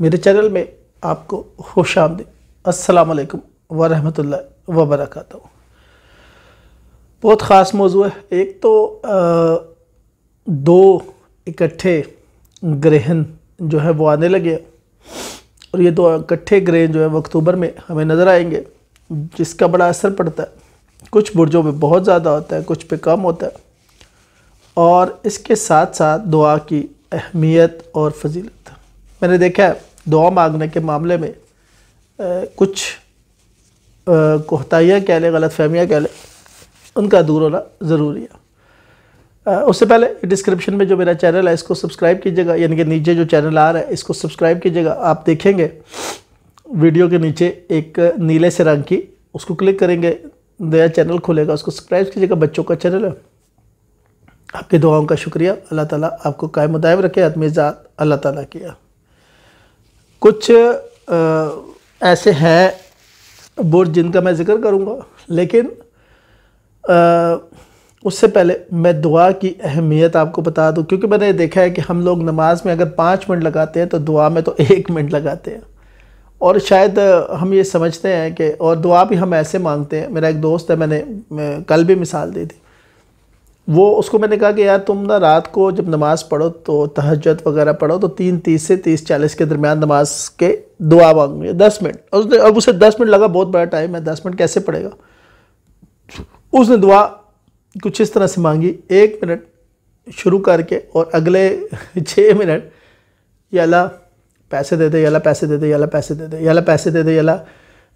मेरे चैनल में आपको खुश आमदी असलकम वरहत वबरक बहुत ख़ास मौजू है एक तो आ, दो इकट्ठे ग्रहण जो है वो आने लगे और ये दो इकट्ठे ग्रहण जो है वो अक्टूबर में हमें नज़र आएंगे जिसका बड़ा असर पड़ता है कुछ बुर्जों में बहुत ज़्यादा होता है कुछ पे कम होता है और इसके साथ साथ दुआ की अहमियत और फजीलत मैंने देखा है दुआ मांगने के मामले में आ, कुछ कोहताइयाँ कह लें गलत फहमियाँ कह लें उनका दूर होना ज़रूरी है आ, उससे पहले डिस्क्रिप्शन में जो मेरा चैनल है इसको सब्सक्राइब कीजिएगा यानी कि नीचे जो चैनल आ रहा है इसको सब्सक्राइब कीजिएगा आप देखेंगे वीडियो के नीचे एक नीले से रंग की उसको क्लिक करेंगे नया चैनल खुलेगा उसको सब्सक्राइब कीजिएगा बच्चों का चैनल है आपकी दुआओं का शुक्रिया अल्लाह ताला आपको कायम दायम रखे आदमी ज़ात अल्लाह ताला किया कुछ आ, ऐसे हैं बुर्ज जिनका मैं ज़िक्र करूँगा लेकिन आ, उससे पहले मैं दुआ की अहमियत आपको बता दूं क्योंकि मैंने देखा है कि हम लोग नमाज में अगर पाँच मिनट लगाते हैं तो दुआ में तो एक मिनट लगाते हैं और शायद हम ये समझते हैं कि और दुआ भी हम ऐसे मांगते हैं मेरा एक दोस्त है मैंने मैं कल भी मिसाल दी थी वो उसको मैंने कहा कि यार तुम ना रात को जब नमाज़ पढ़ो तो तहजद वगैरह पढ़ो तो तीन तीस से तीस चालीस के दरमियान नमाज के दुआ मांगे दस मिनट उसने अब उसे दस मिनट लगा बहुत बड़ा टाइम है दस मिनट कैसे पड़ेगा उसने दुआ कुछ इस तरह से मांगी एक मिनट शुरू करके और अगले छः मिनट ये अल्लाह पैसे दे दे ये पैसे दे दे ये पैसे दे दे ये पैसे दे दे ये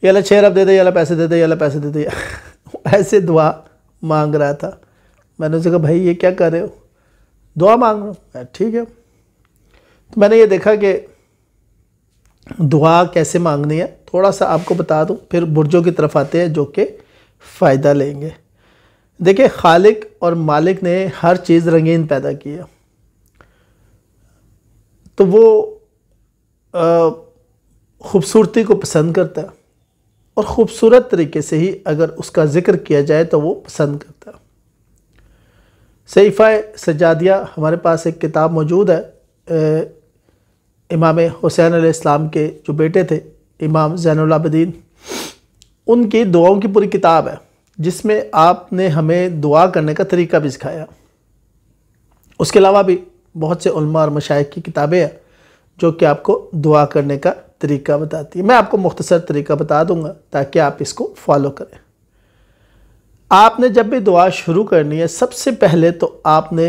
ये छः रब दे दे ये पैसे दे दे ये पैसे दे दे ऐसे दुआ मांग रहा था मैंने उसे कहा भाई ये क्या कर रहे हो दुआ मांग रहा हूँ ठीक है तो मैंने ये देखा कि दुआ कैसे मांगनी है थोड़ा सा आपको बता दूँ फिर बुरजों की तरफ आते हैं जो कि फ़ायदा लेंगे देखिए खालिक और मालिक ने हर चीज़ रंगीन पैदा किया तो वो ख़ूबसूरती को पसंद करता है और ख़ूबसूरत तरीके से ही अगर उसका ज़िक्र किया जाए तो वो पसंद करता है सैफ़ा सजादिया हमारे पास एक किताब मौजूद है इमाम हुसैन आलाम के जो बेटे थे इमाम जैनलाबद्दीन उनकी दुआओं की पूरी किताब है जिसमें आपने हमें दुआ करने का तरीका भी सिखाया उसके अलावा भी बहुत से उल्मा और मशाइ की किताबें हैं जो कि आपको दुआ करने का तरीका बताती है मैं आपको मुख्तसर तरीका बता दूंगा ताकि आप इसको फॉलो करें आपने जब भी दुआ शुरू करनी है सबसे पहले तो आपने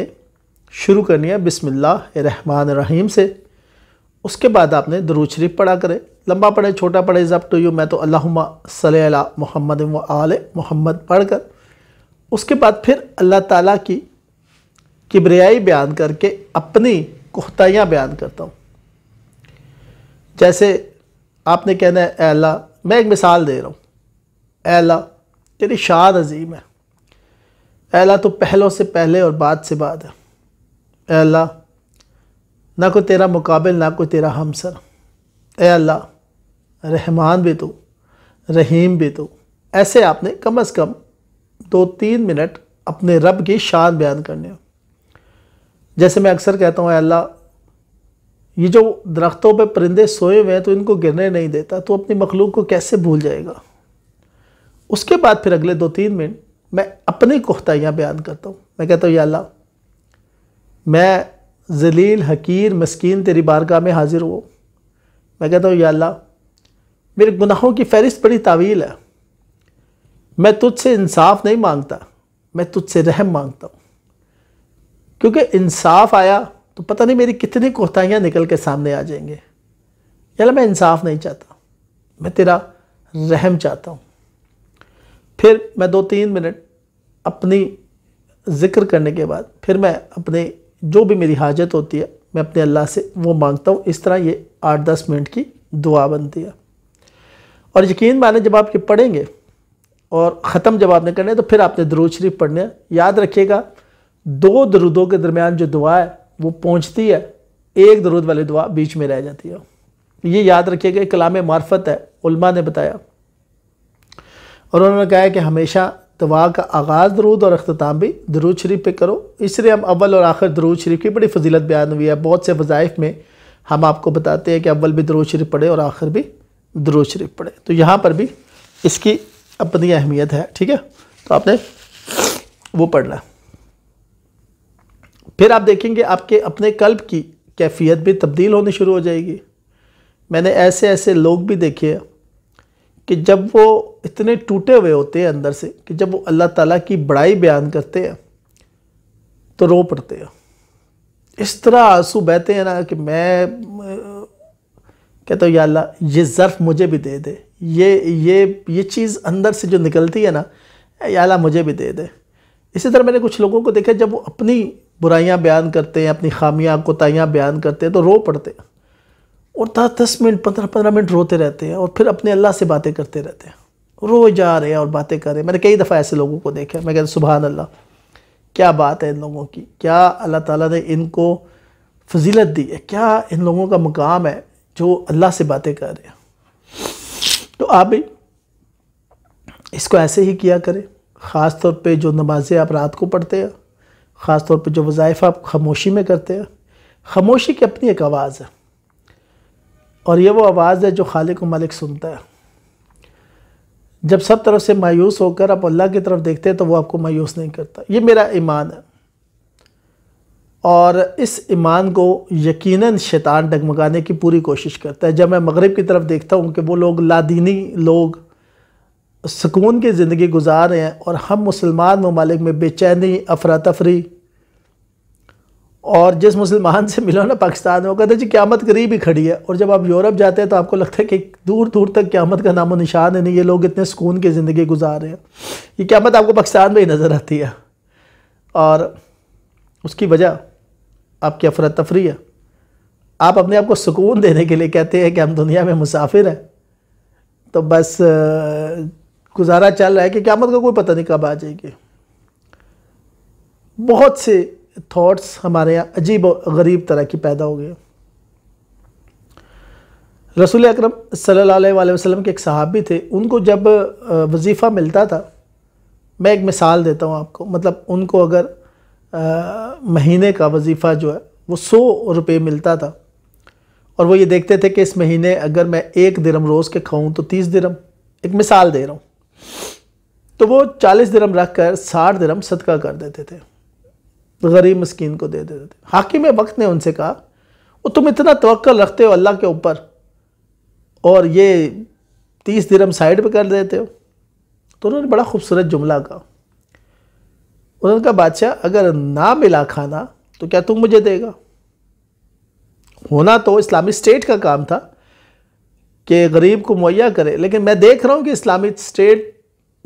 शुरू करनी है बिसमिल्लाह रहमान रहीम से उसके बाद आपने दरूद शरीफ पढ़ा करें लंबा पढ़े छोटा पढ़े इज़ अप तो टू यू मैं तो अल्लाहुम्मा सल्ली अला मोहम्मद व आल मोहम्मद पढ़कर उसके बाद फिर अल्लाह ताला की किबरियाई बयान करके अपनी कोहतायाँ बयान करता हूँ जैसे आपने कहना है अल्लाह मैं एक मिसाल दे रहा हूँ अल्लाह तेरी शाद अजीम है अल्लाह तो पहलों से पहले और बाद से बाद है अल्लाह ना कोई तेरा मुकाबल ना कोई तेरा हमसर अल्लाह रहमान भी तो रहीम भी तो ऐसे आपने कम अज़ कम दो तीन मिनट अपने रब की शान बयान करने जैसे मैं अक्सर कहता हूँ अल्लाह ये जो दरख्तों पे परिंदे सोए हुए हैं तो इनको गिरने नहीं देता तो अपनी मखलूक को कैसे भूल जाएगा उसके बाद फिर अगले दो तीन मिनट मैं अपनी कोहताइयाँ बयान करता हूँ मैं कहता हूँ या अल्लाह मैं जलील हकीर मस्किन तेरी बारगाह में हाजिर हुआ मैं कहता हूँ या अल्लाह मेरे गुनाहों की फहरिस्त बड़ी तावील है मैं तुझसे इंसाफ नहीं मांगता मैं तुझसे रहम मांगता हूँ क्योंकि इंसाफ आया तो पता नहीं मेरी कितनी कोताहियाँ निकल के सामने आ जाएंगे यार मैं इंसाफ नहीं चाहता मैं तेरा रहम चाहता हूँ फिर मैं दो तीन मिनट अपनी ज़िक्र करने के बाद फिर मैं अपने जो भी मेरी हाजत होती है मैं अपने अल्लाह से वो मांगता हूँ इस तरह ये आठ दस मिनट की दुआ बनती है और यकीन माने जब आप ये पढ़ेंगे और ख़त्म जब आपने करना है तो फिर आपने दरूद शरीफ पढ़ने है याद रखिएगा दो दरूदों के दरमियान जो दुआ है वो पहुँचती है एक दरूद वाली दुआ बीच में रह जाती है ये याद रखिएगा कलाम मार्फत है उल्मा ने बताया और उन्होंने कहा है कि हमेशा तवा का आगाज़ दरूद और अख्ताम भी दरूद शरीफ पे करो इसलिए हम अव्वल और आखिर दरूद शरीफ की बड़ी फजीलत बयान हुई है बहुत से वज़ाइफ में हम आपको बताते हैं कि अव्वल भी दरूद शरीफ पढ़े और आखिर भी दरूद शरीफ पढ़े तो यहाँ पर भी इसकी अपनी अहमियत है ठीक है तो आपने वो पढ़ना फिर आप देखेंगे आपके अपने कल्ब की कैफियत भी तब्दील होनी शुरू हो जाएगी मैंने ऐसे ऐसे लोग भी देखे हैं कि जब वो इतने टूटे हुए होते हैं अंदर से कि जब वो अल्लाह ताला की बड़ाई बयान करते हैं तो रो पड़ते हैं इस तरह आंसू बहते हैं ना कि मैं कहता हूँ या अल्लाह ये ज़र्फ़ मुझे भी दे दे ये ये ये चीज़ अंदर से जो निकलती है ना या अल्लाह मुझे भी दे दे इसी तरह मैंने कुछ लोगों को देखा जब वो अपनी बुराइयाँ बयान करते हैं अपनी खामियाँ कोताहियाँ बयान करते हैं तो रो पड़ते हैं और दस दस मिनट पंद्रह पंद्रह मिनट रोते रहते हैं और फिर अपने अल्लाह से बातें करते रहते हैं रो जा रहे हैं और बातें कर रहे हैं मैंने कई दफ़ा ऐसे लोगों को देखा मैं कहता सुबह अल्लाह क्या बात है इन लोगों की क्या अल्लाह ताला ने इनको फजीलत दी है क्या इन लोगों का मुकाम है जो अल्लाह से बातें कर रहे हैं तो आप भी इसको ऐसे ही किया करें ख़ास तौर पर जो नमाज़ें आप रात को पढ़ते हैं ख़ास तौर पर जो वज़ाइफ आप खामोशी में करते हैं खामोशी की अपनी एक आवाज़ है और ये वो आवाज़ है जो खालिक मलिक सुनता है जब सब तरफ से मायूस होकर आप अल्लाह की तरफ देखते हैं तो वो आपको मायूस नहीं करता ये मेरा ईमान है और इस ईमान को यकीनन शैतान डगमगाने की पूरी कोशिश करता है जब मैं मगरब की तरफ देखता हूँ कि वो लोग लादीनी लोग सुकून की ज़िंदगी गुजार रहे हैं और हम मुसलमान ममालिक में बेचैनी अफरा तफरी और जिस मुसलमान से मिलो ना पाकिस्तान में वो कहते जी क्यामत करीब ही खड़ी है और जब आप यूरोप जाते हैं तो आपको लगता है कि दूर दूर तक क्यामत का नामो निशान है नहीं ये लोग इतने सुकून की ज़िंदगी गुजार रहे हैं ये क्यामत आपको पाकिस्तान में ही नज़र आती है और उसकी वजह आपकी अफरा तफरी है आप अपने आप को सुकून देने के लिए कहते हैं कि हम दुनिया में मुसाफिर हैं तो बस गुजारा चल रहा है कि क्यामत का कोई पता नहीं कब आ जाएगी बहुत से थॉट्स हमारे यहाँ अजीब गरीब तरह की पैदा हो गए रसूल अकरम सल्लल्लाहु अलैहि वसल्लम के एक भी थे उनको जब वजीफ़ा मिलता था मैं एक मिसाल देता हूँ आपको मतलब उनको अगर आ, महीने का वजीफ़ा जो है वो सौ रुपये मिलता था और वो ये देखते थे कि इस महीने अगर मैं एक दिरम रोज़ के खाऊं तो तीस दिरम एक मिसाल दे रहा हूँ तो वो चालीस दिरम रख कर साठ दिरम सदका कर देते थे गरीब मस्किन को दे देते दे। हाकिम वक्त ने उनसे कहा वो तुम इतना तवक्ल रखते हो अल्लाह के ऊपर और ये तीस दिरम साइड पे कर देते हो तो उन्होंने बड़ा खूबसूरत जुमला कहा उन्होंने कहा बादशाह अगर ना मिला खाना तो क्या तुम मुझे देगा होना तो इस्लामी स्टेट का काम था कि गरीब को मुहैया करे लेकिन मैं देख रहा हूँ कि इस्लामी स्टेट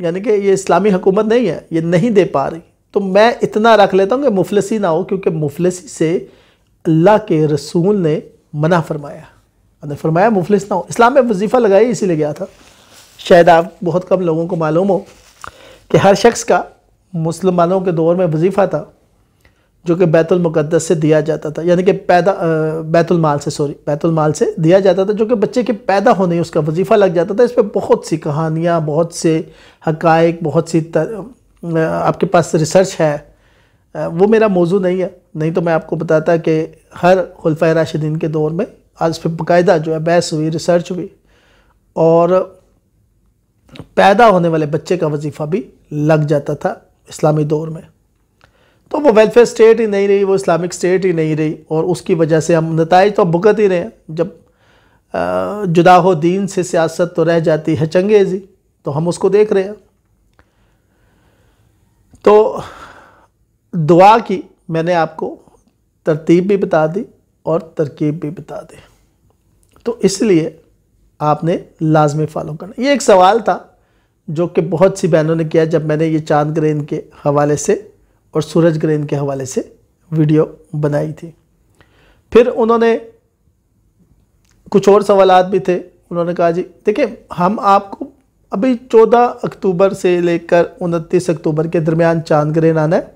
यानी कि ये इस्लामी हुकूमत नहीं है ये नहीं दे पा रही तो मैं इतना रख लेता हूँ कि मुफलसी ना हो क्योंकि मुफलसी से अल्लाह के रसूल ने मना फरमाया उन्होंने फरमाया मुफलिस ना हो इस्लाम में वजीफ़ा लगाया इसीलिए गया था शायद आप बहुत कम लोगों को मालूम हो कि हर शख्स का मुसलमानों के दौर में वजीफ़ा था जो कि बैतुलमक़दस से दिया जाता था यानी कि पैदा बैतुलमाल से सॉरी बैतुलमाल से दिया जाता था जो कि बच्चे के पैदा होने उसका वजीफ़ा लग जाता था इस पर बहुत सी कहानियाँ बहुत से हकाइक बहुत सी तर, आपके पास रिसर्च है वो मेरा मौजू नहीं है नहीं तो मैं आपको बताता कि हर खुलफ राशिदीन के दौर में आज फिर बाकायदा जो है बहस हुई रिसर्च हुई और पैदा होने वाले बच्चे का वजीफ़ा भी लग जाता था इस्लामी दौर में तो वो वेलफेयर स्टेट ही नहीं रही वो इस्लामिक स्टेट ही नहीं रही और उसकी वजह से हम नतज तो भुगत ही रहे हैं जब जुदा हो दीन से सियासत तो रह जाती है चंगेजी तो हम उसको देख रहे हैं दुआ की मैंने आपको तरतीब भी बता दी और तरकीब भी बता दी तो इसलिए आपने लाजमी फॉलो करना ये एक सवाल था जो कि बहुत सी बहनों ने किया जब मैंने ये चांद ग्रहण के हवाले से और सूरज ग्रहण के हवाले से वीडियो बनाई थी फिर उन्होंने कुछ और सवाल भी थे उन्होंने कहा जी देखिए हम आपको अभी 14 अक्टूबर से लेकर उनतीस अक्टूबर के दरमियान चांद ग्रहण आना है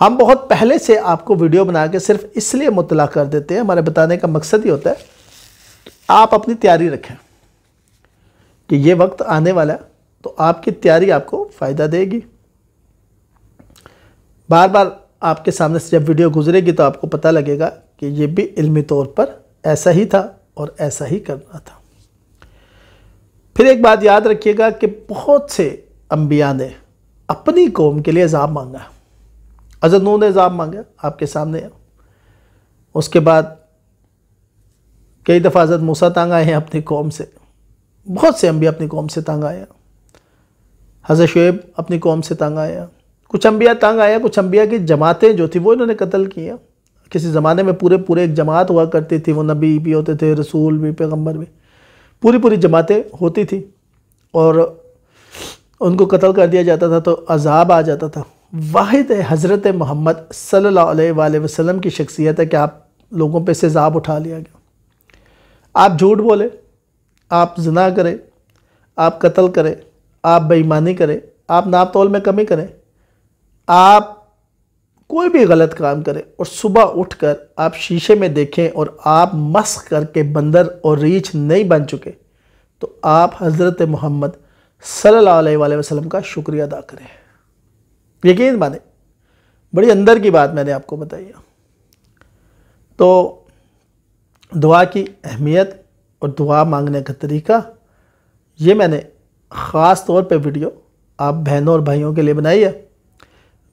हम बहुत पहले से आपको वीडियो बना के सिर्फ इसलिए मुतला कर देते हैं हमारे बताने का मकसद ही होता है आप अपनी तैयारी रखें कि ये वक्त आने वाला है तो आपकी तैयारी आपको फ़ायदा देगी बार बार आपके सामने से जब वीडियो गुजरेगी तो आपको पता लगेगा कि ये भी इल्मी तौर पर ऐसा ही था और ऐसा ही करना था फिर एक बात याद रखिएगा कि बहुत से अम्बिया ने अपनी कौम के लिए अजाब मांगा हज़रत नू ने इज़ाब मांगा आपके सामने उसके बाद कई दफ़ा हज़रत मूसा तंग आए हैं अपनी कौम से बहुत से अम्बिया अपनी कौम से तंग आया हज़रत शुएब अपनी कौम से तंग आया कुछ अम्बिया तंग आया कुछ अम्बिया की जमातें जो थी वो इन्होंने कत्ल किया किसी ज़माने में पूरे पूरे एक जमात हुआ करती थी वो नबी भी होते थे रसूल भी पैगम्बर भी पूरी पूरी जमातें होती थी और उनको कत्ल कर दिया जाता था तो अजाब आ जाता था वाहिद हज़रत मोहम्मद सल्ला वसम की शख्सियत है कि आप लोगों पर सेजाब उठा लिया गया आप झूठ बोले आप जना करें आप कत्ल करें आप बेईमानी करें आप नाप तोल में कमी करें आप कोई भी गलत काम करें और सुबह उठकर आप शीशे में देखें और आप मस्क करके बंदर और रीछ नहीं बन चुके तो आप हज़रत मोहम्मद सल्लल्लाहु अलैहि वसल्लम का शुक्रिया अदा करें यकीन माने बड़ी अंदर की बात मैंने आपको बताई तो दुआ की अहमियत और दुआ मांगने का तरीका ये मैंने ख़ास तौर पे वीडियो आप बहनों और भाइयों के लिए बनाई है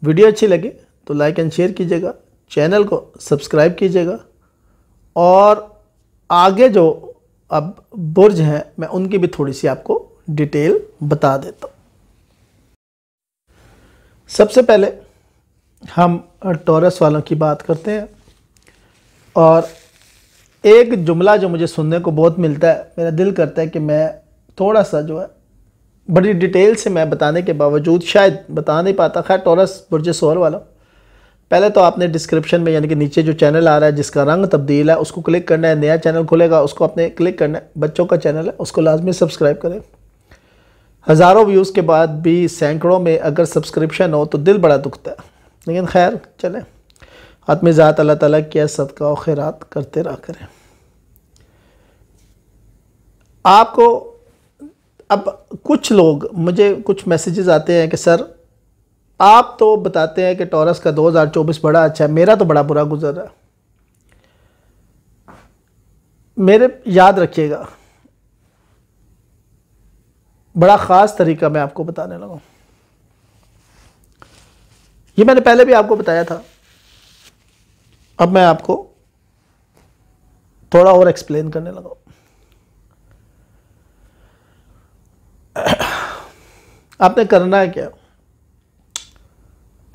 वीडियो अच्छी लगे तो लाइक एंड शेयर कीजिएगा चैनल को सब्सक्राइब कीजिएगा और आगे जो अब बुर्ज हैं मैं उनकी भी थोड़ी सी आपको डिटेल बता देता हूँ सबसे पहले हम टॉरस वालों की बात करते हैं और एक जुमला जो मुझे सुनने को बहुत मिलता है मेरा दिल करता है कि मैं थोड़ा सा जो है बड़ी डिटेल से मैं बताने के बावजूद शायद बता नहीं पाता खैर टॉरस बुरज सोर वालों पहले तो आपने डिस्क्रिप्शन में यानी कि नीचे जो चैनल आ रहा है जिसका रंग तब्दील है उसको क्लिक करना है नया चैनल खुलेगा उसको आपने क्लिक करना है बच्चों का चैनल है उसको लाजमी सब्सक्राइब करें हज़ारों व्यूज़ के बाद भी सैकड़ों में अगर सब्सक्रिप्शन हो तो दिल बड़ा दुखता है लेकिन खैर चलें आत्मी ज़ात अल्लाह ताला की सदका का खैरात करते रहा करें आपको अब कुछ लोग मुझे कुछ मैसेजेस आते हैं कि सर आप तो बताते हैं कि टॉरस का 2024 बड़ा अच्छा है मेरा तो बड़ा बुरा गुजर रहा है मेरे याद रखिएगा बड़ा ख़ास तरीका मैं आपको बताने लगा ये मैंने पहले भी आपको बताया था अब मैं आपको थोड़ा और एक्सप्लेन करने लगा आपने करना है क्या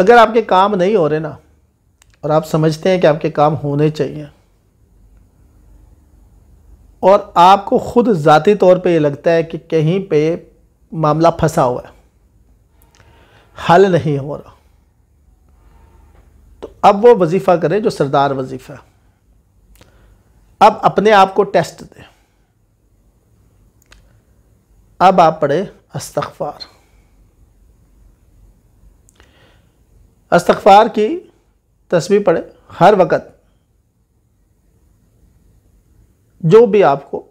अगर आपके काम नहीं हो रहे ना और आप समझते हैं कि आपके काम होने चाहिए और आपको ख़ुद ज़ाती तौर पे ये लगता है कि कहीं पे मामला फंसा हुआ है हल नहीं हो रहा तो अब वो वजीफ़ा करें जो सरदार वजीफ़ा है अब अपने आप को टेस्ट दें अब आप पढ़े अस्तफार अस्तफार की तस्वीर पढ़े हर वक्त जो भी आपको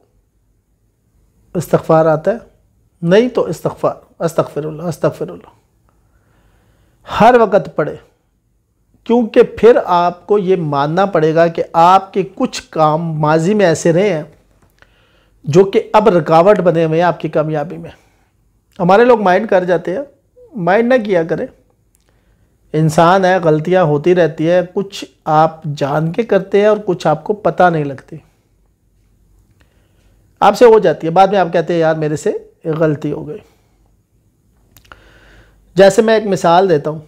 इस्तफार आता है नहीं तो इस्तफार अस्तफ़िर अस्तफ़िर हर वक्त पढ़े क्योंकि फिर आपको ये मानना पड़ेगा कि आपके कुछ काम माजी में ऐसे रहे हैं जो कि अब रुकावट बने हुए हैं आपकी कामयाबी में हमारे लोग माइंड कर जाते हैं माइंड ना किया करें इंसान है गलतियां होती रहती है कुछ आप जान के करते हैं और कुछ आपको पता नहीं लगती आपसे हो जाती है बाद में आप कहते हैं यार मेरे से गलती हो गई जैसे मैं एक मिसाल देता हूँ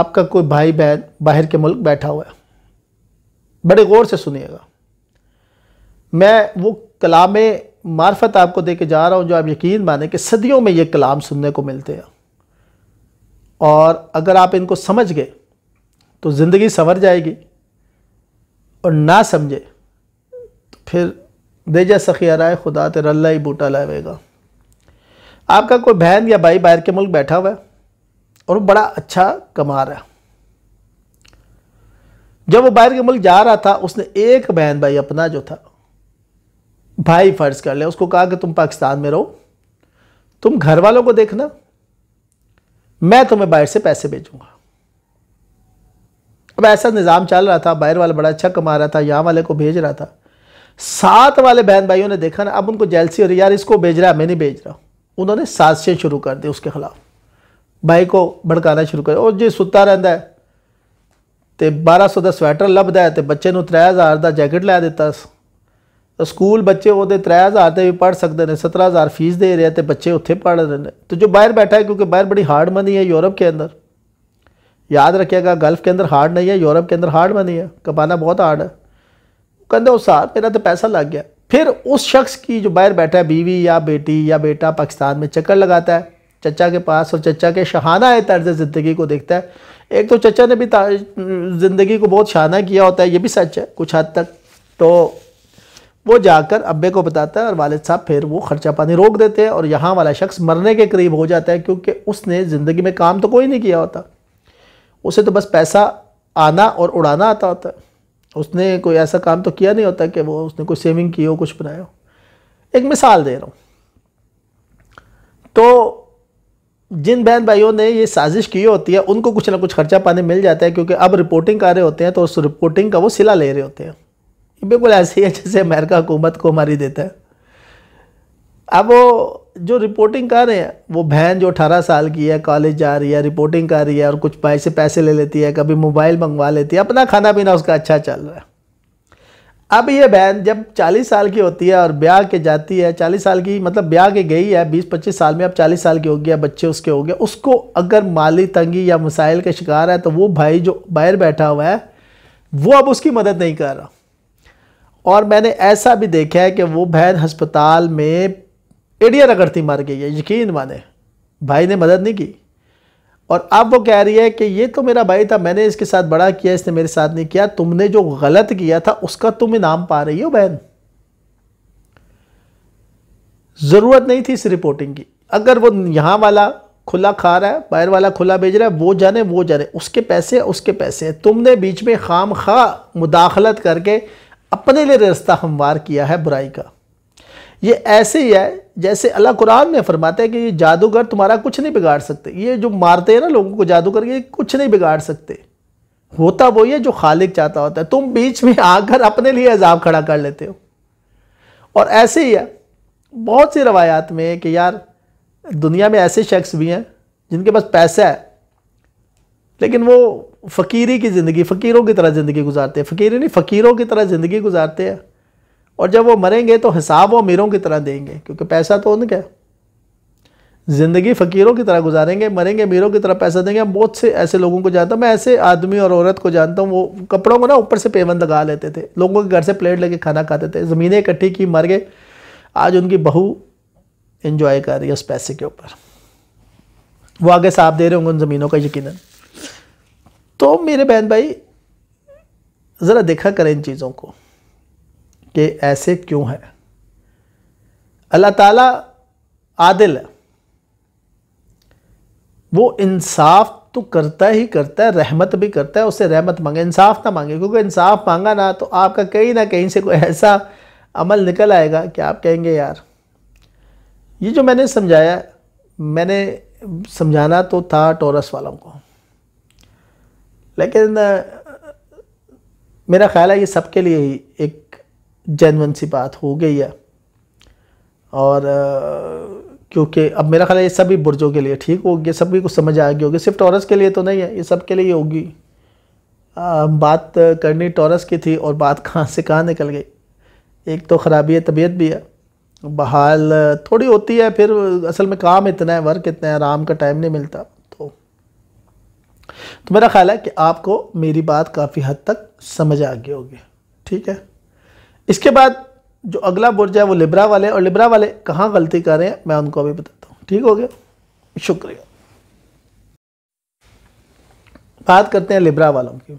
आपका कोई भाई बहन बाहर के मुल्क बैठा हुआ है बड़े गौर से सुनिएगा मैं वो कलाम मार्फत आपको दे के जा रहा हूँ जो आप यकीन माने कि सदियों में ये कलाम सुनने को मिलते हैं और अगर आप इनको समझ गए तो ज़िंदगी संवर जाएगी और ना समझे तो फिर दे जा सखिया राय खुदा तेरल्ला ही बूटा लाएगा आपका कोई बहन या भाई बाहर के मुल्क बैठा हुआ है और बड़ा अच्छा कमा रहा है जब वो बाहर के मुल्क जा रहा था उसने एक बहन भाई अपना जो था भाई फ़र्ज कर लिया उसको कहा कि तुम पाकिस्तान में रहो तुम घर वालों को देखना मैं तुम्हें बाहर से पैसे भेजूंगा अब ऐसा निज़ाम चल रहा था बाहर वाला बड़ा अच्छा कमा रहा था यहाँ वाले को भेज रहा था सात वाले बहन भाइयों ने देखा ना अब उनको जेलसी हो रही यार इसको भेज रहा है मैं नहीं भेज रहा उन्होंने साजिशें शुरू कर दी उसके खिलाफ भाई को भड़काना शुरू कर और जी ਸੁੱਤਾ ਰਹਿੰਦਾ ਹੈ ਤੇ 1200 ਦਾ ਸਵੈਟਰ ਲੱਭਦਾ ਹੈ ਤੇ ਬੱਚੇ ਨੂੰ 3000 ਦਾ ਜੈਕਟ ਲੈ ਦਿੱਤਾ ਸਕੂਲ ਬੱਚੇ ਉਹਦੇ 3000 ਤੇ ਵੀ ਪੜ ਸਕਦੇ ਨੇ 17000 ਫੀਸ ਦੇ ਰਿਹਾ ਤੇ ਬੱਚੇ ਉੱਥੇ ਪੜ ਰਹੇ ਨੇ ਤੇ ਜੋ ਬਾਹਰ ਬੈਠਾ ਹੈ ਕਿਉਂਕਿ ਬਾਹਰ ਬੜੀ ਹਾਰਡ ਮਨੀ है यूरोप के अंदर याद रखिएगा गल्फ़ के अंदर हार्ड नहीं है यूरोप के अंदर हार्ड मनी है कमाना बहुत हार्ड है कहते हो मेरा तो पैसा लग गया फिर उस शख्स की जो बाहर बैठा है बीवी या बेटी या बेटा पाकिस्तान में चक्कर लगाता है चचा के पास और चचा के शहाना है तर्ज ज़िंदगी को देखता है एक तो चचा ने भी ज़िंदगी को बहुत शहाना किया होता है ये भी सच है कुछ हद तक तो वो जाकर अब्बे को बताता है और वालद साहब फिर वो ख़र्चा पानी रोक देते हैं और यहाँ वाला शख्स मरने के करीब हो जाता है क्योंकि उसने ज़िंदगी में काम तो कोई नहीं किया होता उसे तो बस पैसा आना और उड़ाना आता होता है उसने कोई ऐसा काम तो किया नहीं होता कि वो उसने कोई सेविंग की हो कुछ बनाया हो एक मिसाल दे रहा हूँ तो जिन बहन भाइयों ने ये साजिश की होती है उनको कुछ ना कुछ खर्चा पाने मिल जाता है क्योंकि अब रिपोर्टिंग कर रहे होते हैं तो उस रिपोर्टिंग का वो सिला ले रहे होते हैं बिल्कुल ऐसे ही है जैसे अमेरिका हुकूमत को हमारी देता है अब वो जो रिपोर्टिंग कर रहे हैं वो बहन जो अठारह साल की है कॉलेज जा रही है रिपोर्टिंग कर रही है और कुछ पैसे पैसे ले लेती है कभी मोबाइल मंगवा लेती है अपना खाना पीना उसका अच्छा चल रहा है अब ये बहन जब 40 साल की होती है और ब्याह के जाती है 40 साल की मतलब ब्याह के गई है 20-25 साल में अब 40 साल की हो गया बच्चे उसके हो गए उसको अगर माली तंगी या मसाइल का शिकार है तो वो भाई जो बाहर बैठा हुआ है वो अब उसकी मदद नहीं कर रहा और मैंने ऐसा भी देखा है कि वो बहन हस्पताल में एडिया रगड़ती मार गई है यकीन माने भाई ने मदद नहीं की और अब वो कह रही है कि ये तो मेरा भाई था मैंने इसके साथ बड़ा किया इसने मेरे साथ नहीं किया तुमने जो गलत किया था उसका तुम इनाम पा रही हो बहन ज़रूरत नहीं थी इस रिपोर्टिंग की अगर वो यहाँ वाला खुला खा रहा है बाहर वाला खुला भेज रहा है वो जाने वो जाने उसके पैसे उसके पैसे हैं तुमने बीच में खाम खा मुदाखलत करके अपने लिए रास्ता हमवार किया है बुराई का ये ऐसे ही है जैसे अल्लाह कुरान में फरमाता है कि ये जादूगर तुम्हारा कुछ नहीं बिगाड़ सकते ये जो मारते हैं ना लोगों को जादूगर ये कुछ नहीं बिगाड़ सकते होता वो ये जो खालिक चाहता होता है तुम बीच में आकर अपने लिए अजाब खड़ा कर लेते हो और ऐसे ही है बहुत सी रवायात में कि यार दुनिया में ऐसे शख्स भी हैं जिनके पास पैसा है लेकिन वो फ़कीरी की ज़िंदगी फ़कीरों की तरह ज़िंदगी गुजारते हैं फ़कीरी नहीं फ़कीरों की तरह ज़िंदगी गुजारते हैं और जब वो मरेंगे तो हिसाब वो अमीरों की तरह देंगे क्योंकि पैसा तो उनका ज़िंदगी फ़कीरों की तरह गुजारेंगे मरेंगे अमीरों की तरह पैसा देंगे बहुत से ऐसे लोगों को जानता हूँ मैं ऐसे आदमी और औरत को जानता हूँ वो कपड़ों को ना ऊपर से पेवन लगा लेते थे लोगों के घर से प्लेट लेके खाना खाते थे ज़मीनें इकट्ठी की मर गए आज उनकी बहू इन्जॉय कर रही है उस पैसे के ऊपर वो आगे साफ दे रहे होंगे उन ज़मीनों का यकीन तो मेरे बहन भाई ज़रा देखा करें इन चीज़ों को कि ऐसे क्यों है अल्लाह ताला आदिल है वो इंसाफ तो करता ही करता है रहमत भी करता है उससे रहमत मांगे इंसाफ ना मांगे क्योंकि इंसाफ मांगा ना तो आपका कहीं ना कहीं से कोई ऐसा अमल निकल आएगा कि आप कहेंगे यार ये जो मैंने समझाया मैंने समझाना तो था टोरस वालों को लेकिन मेरा ख्याल है ये सबके लिए ही एक जेनवन सी बात हो गई है और क्योंकि अब मेरा ख्याल है ये सभी बुर्जों के लिए ठीक होगी सभी को समझ आ गई होगी सिर्फ टॉरस के लिए तो नहीं है ये सब के लिए होगी बात करनी टॉरस की थी और बात कहाँ से कहाँ निकल गई एक तो ख़राबी है तबीयत भी है बहाल थोड़ी होती है फिर असल में काम इतना है वर्क इतना है आराम का टाइम नहीं मिलता तो तो मेरा ख्याल है कि आपको मेरी बात काफ़ी हद तक समझ आ गई होगी ठीक है इसके बाद जो अगला बुर्ज है वो लिब्रा वाले और लिब्रा वाले कहाँ गलती कर रहे हैं मैं उनको अभी बताता हूँ ठीक हो गया शुक्रिया बात करते हैं लिब्रा वालों की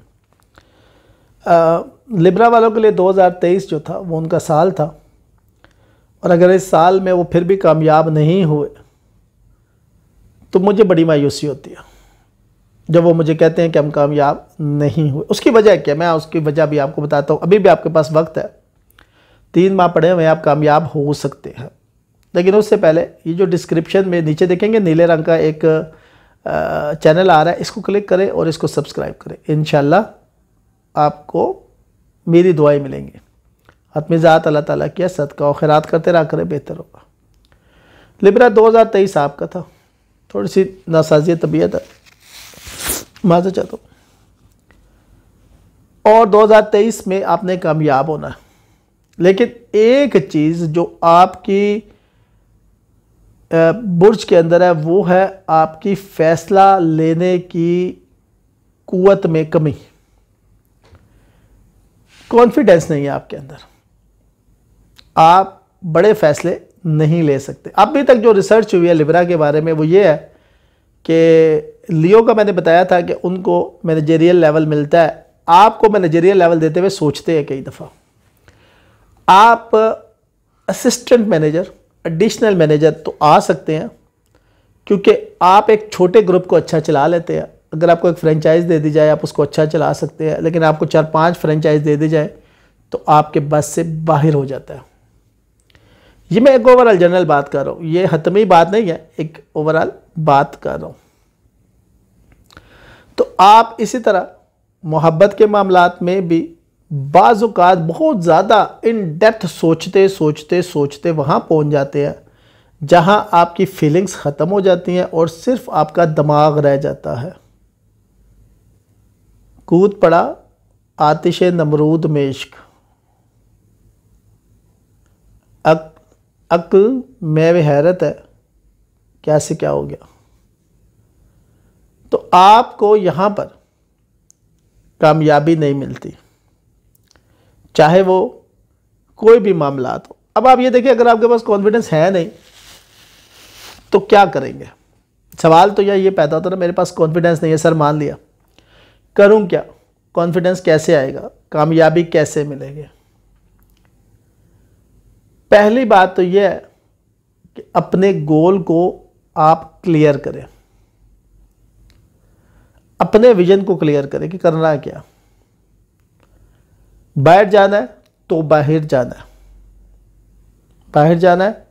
आ, लिब्रा वालों के लिए 2023 जो था वो उनका साल था और अगर इस साल में वो फिर भी कामयाब नहीं हुए तो मुझे बड़ी मायूसी होती है जब वो मुझे कहते हैं कि हम कामयाब नहीं हुए उसकी वजह क्या मैं उसकी वजह भी आपको बताता हूँ अभी भी आपके पास वक्त है तीन माह पढ़े हुए आप कामयाब हो सकते हैं लेकिन उससे पहले ये जो डिस्क्रिप्शन में नीचे देखेंगे नीले रंग का एक चैनल आ रहा है इसको क्लिक करें और इसको सब्सक्राइब करें इन आपको मेरी दुआएं मिलेंगी हतमी ज़ात अल्लाह ताला किया सदका और खैरात करते रह करें बेहतर होगा लिब्रा 2023 आपका था थोड़ी सी नासाजी तबीयत है माजा चाहता हूँ और 2023 में आपने कामयाब होना है लेकिन एक चीज़ जो आपकी बुर्ज के अंदर है वो है आपकी फ़ैसला लेने की कुत में कमी कॉन्फिडेंस नहीं है आपके अंदर आप बड़े फ़ैसले नहीं ले सकते अभी तक जो रिसर्च हुई है लिब्रा के बारे में वो ये है कि लियो का मैंने बताया था कि उनको मैनेजेरियल लेवल मिलता है आपको मैनेजेरियल लेवल देते हुए सोचते हैं कई दफ़ा आप असिस्टेंट मैनेजर एडिशनल मैनेजर तो आ सकते हैं क्योंकि आप एक छोटे ग्रुप को अच्छा चला लेते हैं अगर आपको एक फ्रेंचाइज दे दी जाए आप उसको अच्छा चला सकते हैं लेकिन आपको चार पांच फ्रेंचाइज दे दी जाए तो आपके बस से बाहर हो जाता है ये मैं एक ओवरऑल जनरल बात कर रहा हूँ ये हतमी बात नहीं है एक ओवरऑल बात कर रहा हूँ तो आप इसी तरह मोहब्बत के मामला में भी बाज़ात बहुत ज़्यादा इन डेप्थ सोचते सोचते सोचते वहाँ पहुँच जाते हैं जहाँ आपकी फीलिंग्स ख़त्म हो जाती हैं और सिर्फ आपका दिमाग रह जाता है कूद पड़ा आतिश नमरूद मेशक अक अक मैं भी हैरत है कैसे क्या हो गया तो आपको यहाँ पर कामयाबी नहीं मिलती चाहे वो कोई भी मामला हो अब आप ये देखिए अगर आपके पास कॉन्फिडेंस है नहीं तो क्या करेंगे सवाल तो यह ये पैदा होता ना मेरे पास कॉन्फिडेंस नहीं है सर मान लिया करूं क्या कॉन्फिडेंस कैसे आएगा कामयाबी कैसे मिलेगी पहली बात तो यह है कि अपने गोल को आप क्लियर करें अपने विजन को क्लियर करें कि करना क्या बाहर जाना है तो बाहर जाना है बाहर जाना है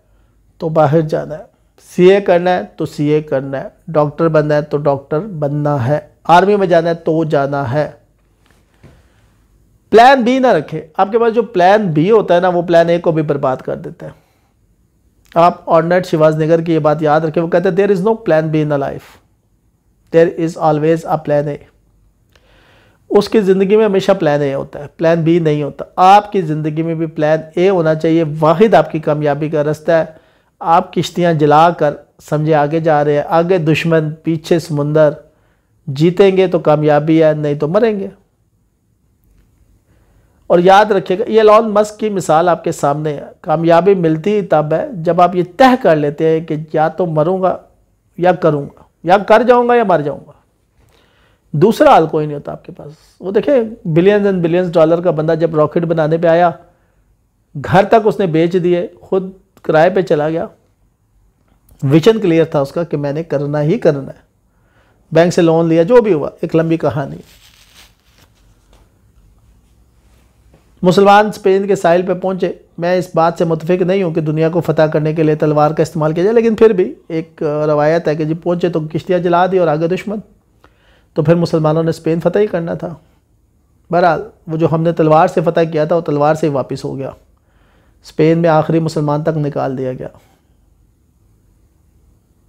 तो बाहर जाना है सीए करना है तो सीए करना है डॉक्टर बनना है तो डॉक्टर बनना है आर्मी में जाना है तो जाना है प्लान बी ना रखे आपके पास जो प्लान बी होता है ना वो प्लान ए को भी बर्बाद कर देता है आप ऑर्नट शिवाजनगर की ये बात याद रखें वो कहते हैं there is no plan B in a life there is always a plan A उसकी ज़िंदगी में हमेशा प्लान ए होता है प्लान बी नहीं होता आपकी ज़िंदगी में भी प्लान ए होना चाहिए वाहिद आपकी कामयाबी का रास्ता है आप किश्तियाँ जला कर समझे आगे जा रहे हैं आगे दुश्मन पीछे समुंदर जीतेंगे तो कामयाबी है नहीं तो मरेंगे और याद रखिएगा ये लॉन मस्क की मिसाल आपके सामने है कामयाबी मिलती ही तब है जब आप ये तय कर लेते हैं कि या तो मरूंगा या करूंगा या कर जाऊंगा या मर जाऊंगा दूसरा हाल कोई नहीं होता आपके पास वो देखे बिलियंस एंड बिलियंस डॉलर का बंदा जब रॉकेट बनाने पे आया घर तक उसने बेच दिए खुद किराए पे चला गया विजन क्लियर था उसका कि मैंने करना ही करना है बैंक से लोन लिया जो भी हुआ एक लंबी कहानी मुसलमान स्पेन के साहिल पर पहुंचे मैं इस बात से मुतफिक नहीं हूँ कि दुनिया को फतह करने के लिए तलवार का इस्तेमाल किया जाए लेकिन फिर भी एक रवायत है कि जब पहुंचे तो किश्तियाँ जला दी और आगे दुश्मन तो फिर मुसलमानों ने स्पेन फ़तेह ही करना था बहरहाल वो जो हमने तलवार से फतेह किया था वो तलवार से ही वापस हो गया स्पेन में आखिरी मुसलमान तक निकाल दिया गया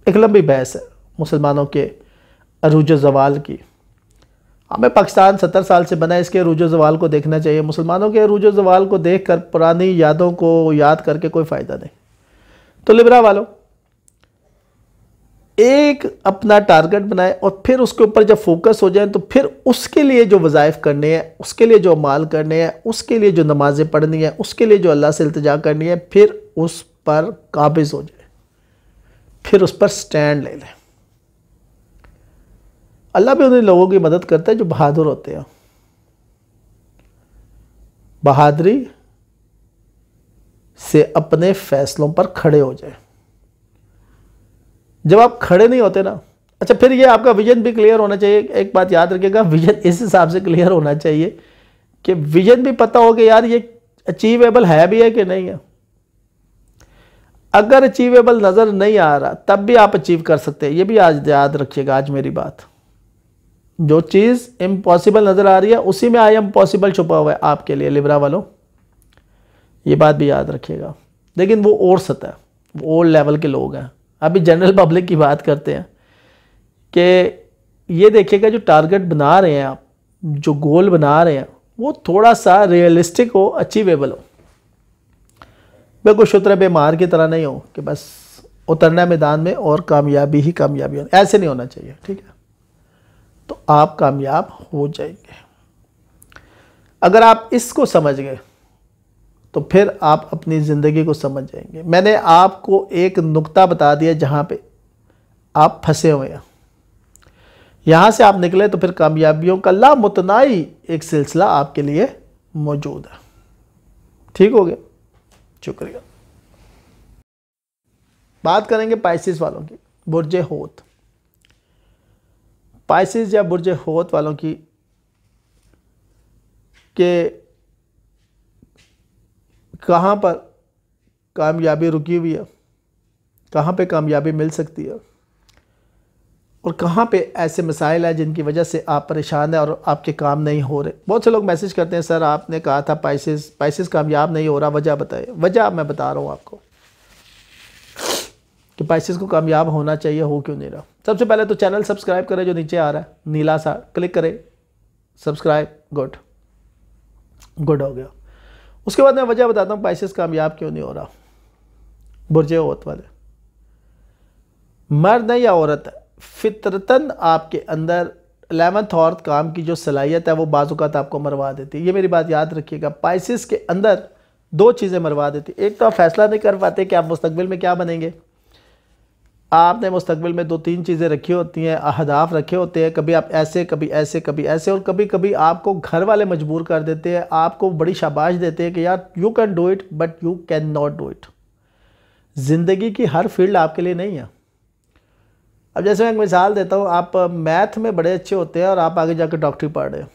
एक लंबी बहस है मुसलमानों के अरूज जवाल की हमें पाकिस्तान सत्तर साल से बना इसके अरूज जवाल को देखना चाहिए मुसलमानों के अरूज जवाल को देख कर पुरानी यादों को याद करके कोई फ़ायदा नहीं तो लिबरा वालों एक अपना टारगेट बनाए और फिर उसके ऊपर जब फोकस हो जाए तो फिर उसके लिए जो वज़ाइफ करने हैं उसके लिए जो माल करने हैं उसके लिए जो नमाज़ें पढ़नी है उसके लिए जो अल्लाह से अल्तजा करनी है फिर उस पर काबिज हो जाए फिर उस पर स्टैंड ले लें अल्लाह भी उन लोगों की मदद करता है जो बहादुर होते हैं बहादुरी से अपने फ़ैसलों पर खड़े हो जाए जब आप खड़े नहीं होते ना अच्छा फिर ये आपका विजन भी क्लियर होना चाहिए एक बात याद रखिएगा विजन इस हिसाब से क्लियर होना चाहिए कि विजन भी पता हो कि यार ये अचीवेबल है भी है कि नहीं है अगर अचीवेबल नज़र नहीं आ रहा तब भी आप अचीव कर सकते हैं ये भी आज याद रखिएगा आज मेरी बात जो चीज़ इम्पॉसिबल नज़र आ रही है उसी में आई एम पॉसिबल छुपा हुआ है आपके लिए लिब्रा वालों ये बात भी याद रखिएगा लेकिन वो और सतह वो और लेवल के लोग हैं अभी जनरल पब्लिक की बात करते हैं कि ये देखिएगा जो टारगेट बना रहे हैं आप जो गोल बना रहे हैं वो थोड़ा सा रियलिस्टिक हो अचीवेबल हो बिल्कुल शुत्र बेमार की तरह नहीं हो कि बस उतरना मैदान में और कामयाबी ही कामयाबी होना ऐसे नहीं होना चाहिए ठीक है तो आप कामयाब हो जाएंगे अगर आप इसको समझ गए तो फिर आप अपनी ज़िंदगी को समझ जाएंगे मैंने आपको एक नुक्ता बता दिया जहाँ पे आप फंसे हुए हैं यहाँ से आप निकले तो फिर कामयाबियों का लामतनाई एक सिलसिला आपके लिए मौजूद है ठीक हो गया शुक्रिया बात करेंगे पाइसिस वालों की बुरज होत पाइसिस या बुरज होत वालों की के कहाँ पर कामयाबी रुकी हुई है कहाँ पे कामयाबी मिल सकती है और कहाँ पे ऐसे मसाइल हैं जिनकी वजह से आप परेशान हैं और आपके काम नहीं हो रहे बहुत से लोग मैसेज करते हैं सर आपने कहा था पाइसिस पाइसिस कामयाब नहीं हो रहा वजह बताए वजह मैं बता रहा हूँ आपको कि पाइसिस को कामयाब होना चाहिए हो क्यों नहीं रहा सबसे पहले तो चैनल सब्सक्राइब करें जो नीचे आ रहा है नीला सा क्लिक करें सब्सक्राइब गुड गुड हो गया उसके बाद मैं वजह बताता हूँ पाइसिस कामयाब क्यों नहीं हो रहा बुरजे वत वाले मर्द है या औरत है फितरतन आपके अंदर एलेवंथ और काम की जो सलाहियत है वो बाज़ात आपको मरवा देती है ये मेरी बात याद रखिएगा पाइसिस के अंदर दो चीज़ें मरवा देती एक तो आप फैसला नहीं कर पाते कि आप मुस्तबिल में क्या बनेंगे आपने मुस्तबिल में दो तीन चीज़ें रखी होती हैं अहदाफ रखे होते हैं कभी आप ऐसे कभी ऐसे कभी ऐसे और कभी कभी आपको घर वाले मजबूर कर देते हैं आपको बड़ी शाबाश देते हैं कि यार you can do it but you can not do it ज़िंदगी की हर फील्ड आपके लिए नहीं है अब जैसे मैं एक मिसाल देता हूँ आप मैथ में बड़े अच्छे होते हैं और आप आगे जाकर डॉक्टरी पढ़ रहे हैं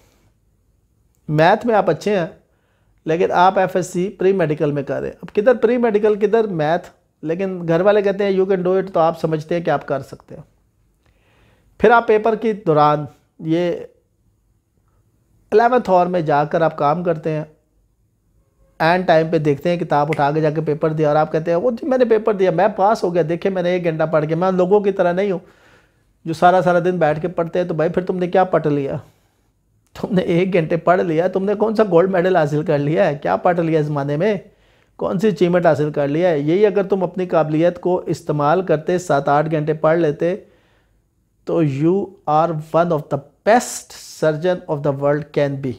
मैथ में आप अच्छे हैं लेकिन आप एफएससी प्री मेडिकल में कर रहे हैं अब किधर प्री मेडिकल किधर मैथ लेकिन घर वाले कहते हैं यू कैन डू इट तो आप समझते हैं कि आप कर सकते हैं फिर आप पेपर के दौरान ये अलेवेंथ हॉर में जाकर आप काम करते हैं एंड टाइम पे देखते हैं किताब उठा के जाके पेपर दिया और आप कहते हैं वो जी मैंने पेपर दिया मैं पास हो गया देखे मैंने एक घंटा पढ़ के मैं लोगों की तरह नहीं हूँ जो सारा सारा दिन बैठ के पढ़ते हैं तो भाई फिर तुमने क्या पढ़ लिया तुमने एक घंटे पढ़ लिया तुमने कौन सा गोल्ड मेडल हासिल कर लिया है क्या पढ़ लिया ज़माने में कौन सी अचीवमेंट हासिल कर लिया है यही अगर तुम अपनी काबिलियत को इस्तेमाल करते सात आठ घंटे पढ़ लेते तो you are one of the best surgeon of the world can be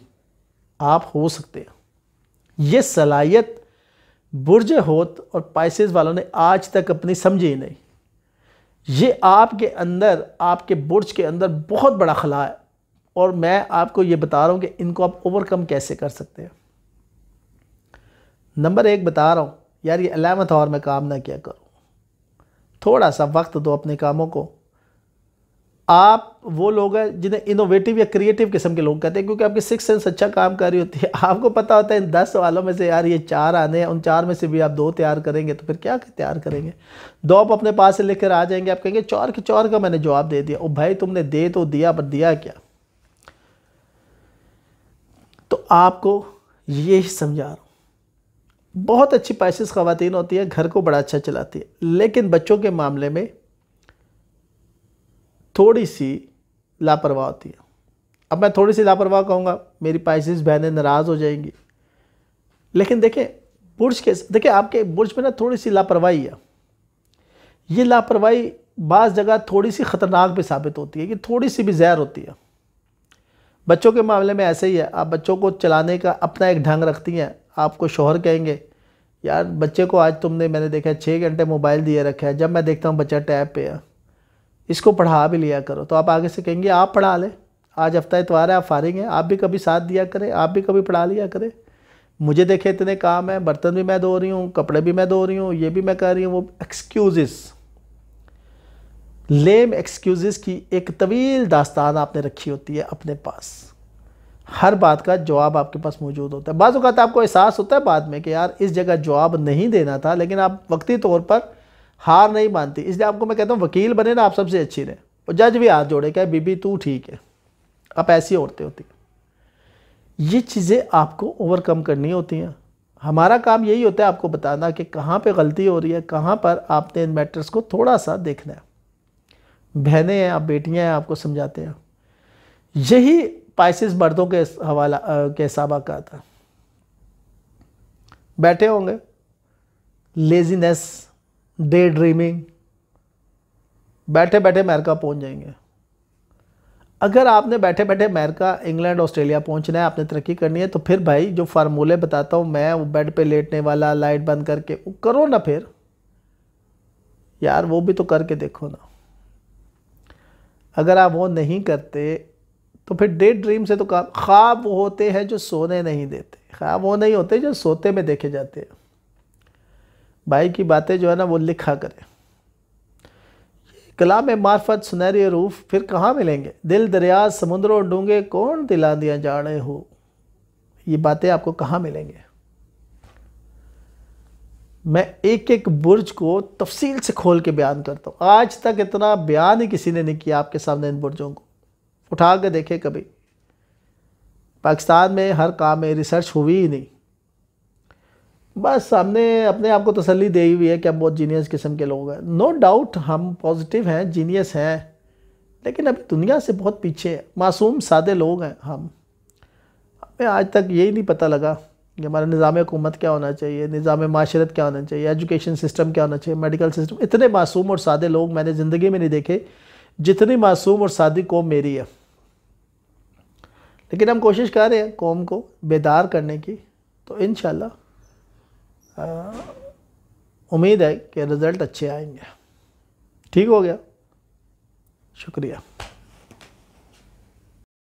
आप हो सकते हैं ये सलाहियत बुरज होत और पाइसिस वालों ने आज तक अपनी समझी ही नहीं ये आपके अंदर आपके बुरज के अंदर बहुत बड़ा खला है और मैं आपको ये बता रहा हूँ कि इनको आप ओवरकम कैसे कर सकते हैं नंबर एक बता रहा हूँ यार ये अलामत और मैं काम ना क्या करूँ थोड़ा सा वक्त दो अपने कामों को आप वो लोग हैं जिन्हें इनोवेटिव या क्रिएटिव किस्म के लोग कहते हैं क्योंकि आपकी सिक्स सेंस अच्छा काम कर रही होती है आपको पता होता है इन दस वालों में से यार ये चार आने हैं उन चार में से भी आप दो तैयार करेंगे तो फिर क्या तैयार करेंगे दो आप अपने पास से लेकर आ जाएंगे आप कहेंगे चौर के चौर का मैंने जवाब दे दिया ओ भाई तुमने दे तो दिया पर दिया क्या तो आपको ये समझा रहा हूँ बहुत अच्छी पाइसिस खातन होती है घर को बड़ा अच्छा चलाती है लेकिन बच्चों के मामले में थोड़ी सी लापरवाह होती है अब मैं थोड़ी सी लापरवाह कहूँगा मेरी पाइसिस बहनें नाराज़ हो जाएंगी लेकिन देखें बुर्ज के देखिए आपके बुर्ज में ना थोड़ी सी लापरवाही है ये लापरवाही बाज़ जगह थोड़ी सी ख़तरनाक भी साबित होती है कि थोड़ी सी भी जहर होती है बच्चों के मामले में ऐसे ही है आप बच्चों को चलाने का अपना एक ढंग रखती हैं आपको शोहर कहेंगे यार बच्चे को आज तुमने मैंने देखा छः घंटे मोबाइल दिए रखे हैं जब मैं देखता हूँ बच्चा टैब पे है इसको पढ़ा भी लिया करो तो आप आगे से कहेंगे आप पढ़ा लें आज हफ्ता इतवार है आप फारिंग हैं आप भी कभी साथ दिया करें आप भी कभी पढ़ा लिया करें मुझे देखे इतने काम है बर्तन भी मैं धो रही हूँ कपड़े भी मैं धो रही हूँ ये भी मैं कर रही हूँ वो एक्सक्यूज़ लेम एक्सक्यूज़ की एक तवील दास्तान आपने रखी होती है अपने पास हर बात का जवाब आपके पास मौजूद होता है बाज़ात आपको एहसास होता है बाद में कि यार इस जगह जवाब नहीं देना था लेकिन आप वक्ती तौर पर हार नहीं मानती इसलिए आपको मैं कहता हूँ वकील बने ना आप सबसे अच्छी रहे और जज भी हाथ जोड़े क्या बीबी तू ठीक है आप ऐसी औरतें होती ये चीज़ें आपको ओवरकम करनी होती हैं हमारा काम यही होता है आपको बताना कि कहाँ पे गलती हो रही है कहाँ पर आपने इन मैटर्स को थोड़ा सा देखना है बहनें हैं आप बेटियाँ हैं आपको समझाते हैं यही पाइसिस बर्दों के हवाला आ, के हिसाबा का था बैठे होंगे लेजीनेस डे ड्रीमिंग बैठे बैठे अमेरिका पहुंच जाएंगे अगर आपने बैठे बैठे अमेरिका इंग्लैंड ऑस्ट्रेलिया पहुंचना है आपने तरक्की करनी है तो फिर भाई जो फार्मूले बताता हूँ मैं वो बेड पे लेटने वाला लाइट बंद करके वो करो ना फिर यार वो भी तो करके देखो ना अगर आप वो नहीं करते तो फिर डे ड्रीम से तो काम ख्वाब वो होते हैं जो सोने नहीं देते ख्वाब वो नहीं होते जो सोते में देखे जाते हैं भाई की बातें जो है ना वो लिखा करें कलाम मार्फत सुनहरे रूफ फिर कहाँ मिलेंगे दिल दरिया समुद्रों डूंगे कौन दिला दिया जाने हो ये बातें आपको कहाँ मिलेंगे मैं एक एक बुर्ज को तफसील से खोल के बयान करता हूँ आज तक इतना बयान ही किसी ने नहीं किया आपके सामने इन बुर्जों को उठा के देखे कभी पाकिस्तान में हर काम में रिसर्च हुई ही नहीं बस हमने अपने आप को तसली दी हुई है कि हम बहुत जीनियस किस्म के लोग हैं नो डाउट हम पॉजिटिव हैं जीनियस हैं लेकिन अभी दुनिया से बहुत पीछे है मासूम सादे लोग हैं हम हमें आज तक यही नहीं पता लगा कि हमारा निज़ाम हुकूमत क्या होना चाहिए निज़ाम माशरत क्या होना चाहिए एजुकेशन सिस्टम क्या होना चाहिए मेडिकल सिस्टम इतने मासूम और सादे लोग मैंने ज़िंदगी में नहीं देखे जितनी मासूम और सादी कौम मेरी है लेकिन हम कोशिश कर रहे हैं कौम को बेदार करने की तो इन उम्मीद है कि रिज़ल्ट अच्छे आएंगे ठीक हो गया शुक्रिया